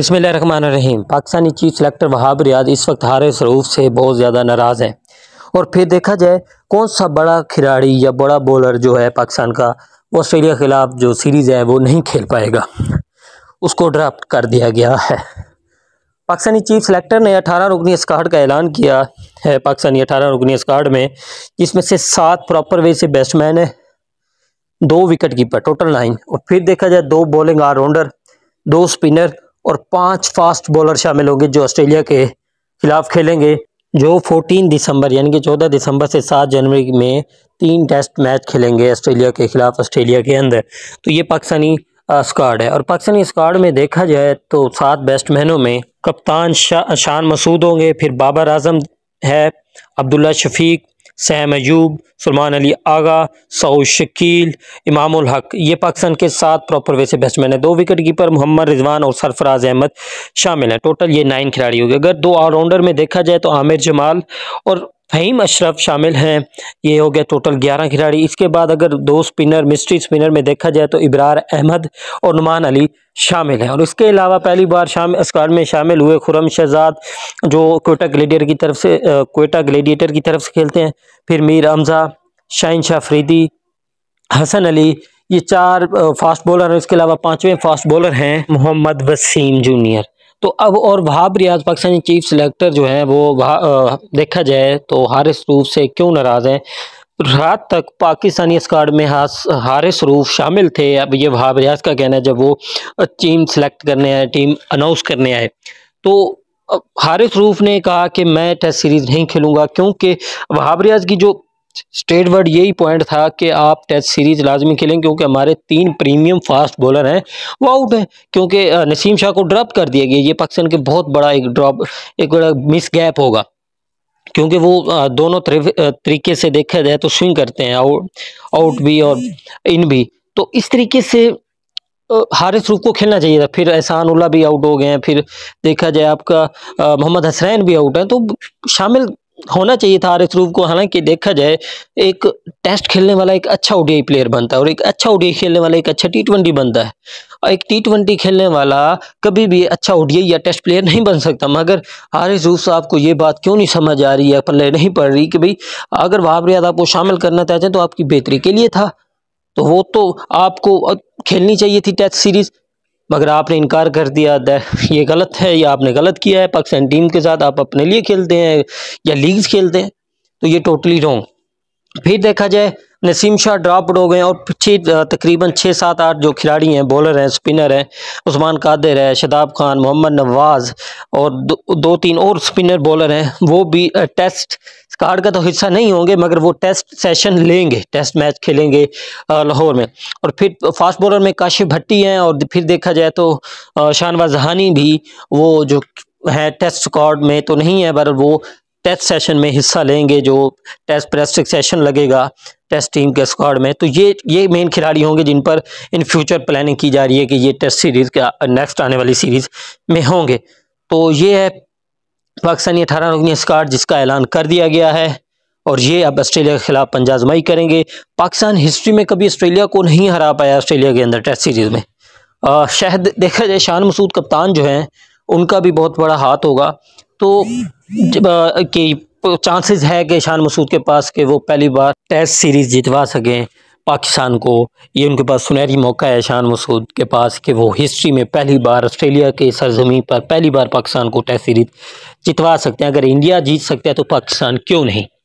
रहीम Pakistani chief selector Wahab Riaz इस वक्त हारे सरूफ से बहुत ज़्यादा नाराज़ हैं और फिर देखा जाए कौन सा बड़ा खिलाड़ी या बड़ा बॉलर जो है पाकिस्तान का ऑस्ट्रेलिया के खिलाफ जो सीरीज़ है वो नहीं खेल पाएगा उसको ड्राफ्ट कर दिया गया है पाकिस्तानी चीफ सेलेक्टर ने अठारह रुकनी स्कार्ड का ऐलान किया है पाकिस्तानी अठारह रुकनी स्काड में जिसमें से सात प्रॉपर वे से बैट्समैन है दो विकेट कीपर टोटल नाइन और फिर देखा जाए दो बॉलिंग ऑलराउंडर दो स्पिनर और पांच फास्ट बॉलर शामिल होंगे जो ऑस्ट्रेलिया के खिलाफ खेलेंगे जो 14 दिसंबर यानी कि 14 दिसंबर से 7 जनवरी में तीन टेस्ट मैच खेलेंगे ऑस्ट्रेलिया के खिलाफ ऑस्ट्रेलिया के अंदर तो ये पाकिस्तानी स्क्वाड है और पाकिस्तानी स्क्वाड में देखा जाए तो सात बैट्समैनों में कप्तान शा, शान मसूद होंगे फिर बाबर आजम है अब्दुल्ला शफीक सैम अयूब सलमान अली आगा सऊद शकील इमामुल हक ये पाकिस्तान के साथ प्रॉपर वे से बैट्समैन है दो विकेट कीपर मोहम्मद रिजवान और सरफराज अहमद शामिल हैं टोटल ये नाइन खिलाड़ी हो गए अगर दो ऑलराउंडर में देखा जाए तो आमिर जमाल और फ़हीम अशरफ शामिल हैं ये हो गया टोटल ग्यारह खिलाड़ी इसके बाद अगर दो स्पिनर मिस्ट्री स्पिनर में देखा जाए तो इब्रार अहमद और नुमान अली शामिल हैं और इसके अलावा पहली बार शाम स्क्वाड में शामिल हुए खुरम शहजाद जो कोयटा ग्लेडियर की तरफ से कोयटा ग्लेडिएटर की तरफ से खेलते हैं फिर मीर हमजा शाहन शाह फरीदी हसन अली ये चार फास्ट बॉलर हैं इसके अलावा पाँचवें फास्ट बॉलर हैं मोहम्मद वसीम जूनियर तो अब और वहाब रियाज पाकिस्तानी चीफ सेलेक्टर जो हैं वो आ, देखा जाए तो हारिस रूफ से क्यों नाराज़ हैं रात तक पाकिस्तानी स्क्वाड में हारिस रूफ शामिल थे अब ये वहाब रियाज का कहना है जब वो टीम सेलेक्ट करने आए टीम अनाउंस करने आए तो हारिस रूफ ने कहा कि मैं टेस्ट सीरीज़ नहीं खेलूंगा क्योंकि वहाब रियाज की जो स्ट्रेट वर्ड यही पॉइंट था कि आप टेस्ट सीरीज़ लाजमी खेलें क्योंकि हमारे तीन प्रीमियम फास्ट बॉलर हैं वो आउट हैं क्योंकि नसीम शाह को ड्रॉप कर दिया गया ये पाकिस्तान के बहुत बड़ा एक ड्रॉप एक बड़ा मिस गैप होगा क्योंकि वो दोनों तरीके से देखा जाए तो स्विंग करते हैं आउट आउट भी और इन भी तो इस तरीके से हारिस रूफ को खेलना चाहिए था फिर एहसान उल्ला भी आउट हो गए हैं फिर देखा जाए आपका मोहम्मद हसरैन भी आउट है तो शामिल होना चाहिए था आरिफ रूफ को हालांकि देखा जाए एक टेस्ट खेलने वाला एक अच्छा ओडीआई प्लेयर बनता है और एक अच्छा ओडीआई खेलने वाला एक अच्छा टी ट्वेंटी बनता है और एक टी ट्वेंटी खेलने वाला कभी भी अच्छा ओडीआई या टेस्ट प्लेयर नहीं बन सकता मगर आरिफ रूफ साहब को ये बात क्यों नहीं समझ आ रही है पल्ले नहीं पड़ रही कि भाई अगर वहाब रियाद आपको शामिल करना चाहते हैं तो आपकी बेहतरी के लिए था तो वो तो आपको खेलनी चाहिए थी टेस्ट सीरीज़ मगर आपने इनकार कर दिया ये गलत है या आपने गलत किया है पाकिस्तान टीम के साथ आप अपने लिए खेलते हैं या लीग्स खेलते हैं तो ये टोटली रॉन्ग फिर देखा जाए नसीम शाह ड्रॉप हो गए और पीछे तकरीबन छः सात आठ जो खिलाड़ी हैं बॉलर हैं स्पिनर हैं उस्मान कादिर है शदाब खान मोहम्मद नवाज़ और दो, दो तीन और स्पिनर बॉलर हैं वो भी टेस्ट कार्ड का तो हिस्सा नहीं होंगे मगर वो टेस्ट सेशन लेंगे टेस्ट मैच खेलेंगे लाहौर में और फिर फास्ट बॉलर में काशिफ भट्टी हैं और फिर देखा जाए तो शाहनवाज जहानी भी वो जो है टेस्ट स्कॉड में तो नहीं है पर वो टेस्ट सेशन में हिस्सा लेंगे जो टेस्ट प्रेस्टिक सेशन लगेगा टेस्ट टीम के स्क्वाड में तो ये ये मेन खिलाड़ी होंगे जिन पर इन फ्यूचर प्लानिंग की जा रही है कि ये टेस्ट सीरीज़ का नेक्स्ट आने वाली सीरीज़ में होंगे तो ये है पाकिस्तानी अठारह रुकनी स्क्वाड जिसका ऐलान कर दिया गया है और ये अब ऑस्ट्रेलिया के खिलाफ पंजाजमाई करेंगे पाकिस्तान हिस्ट्री में कभी ऑस्ट्रेलिया को नहीं हरा पाया ऑस्ट्रेलिया के अंदर टेस्ट सीरीज़ में शहद देखा जाए शान मसूद कप्तान जो हैं उनका भी बहुत बड़ा हाथ होगा तो कि चांसेस है कि ईशान मसूद के पास कि वो पहली बार टेस्ट सीरीज़ जितवा सकें पाकिस्तान को ये उनके पास सुनहरी मौका है शान मसूद के पास कि वो हिस्ट्री में पहली बार ऑस्ट्रेलिया के सरजमी पर पहली बार पाकिस्तान को टेस्ट सीरीज जितवा सकते हैं अगर इंडिया जीत सकता है तो पाकिस्तान क्यों नहीं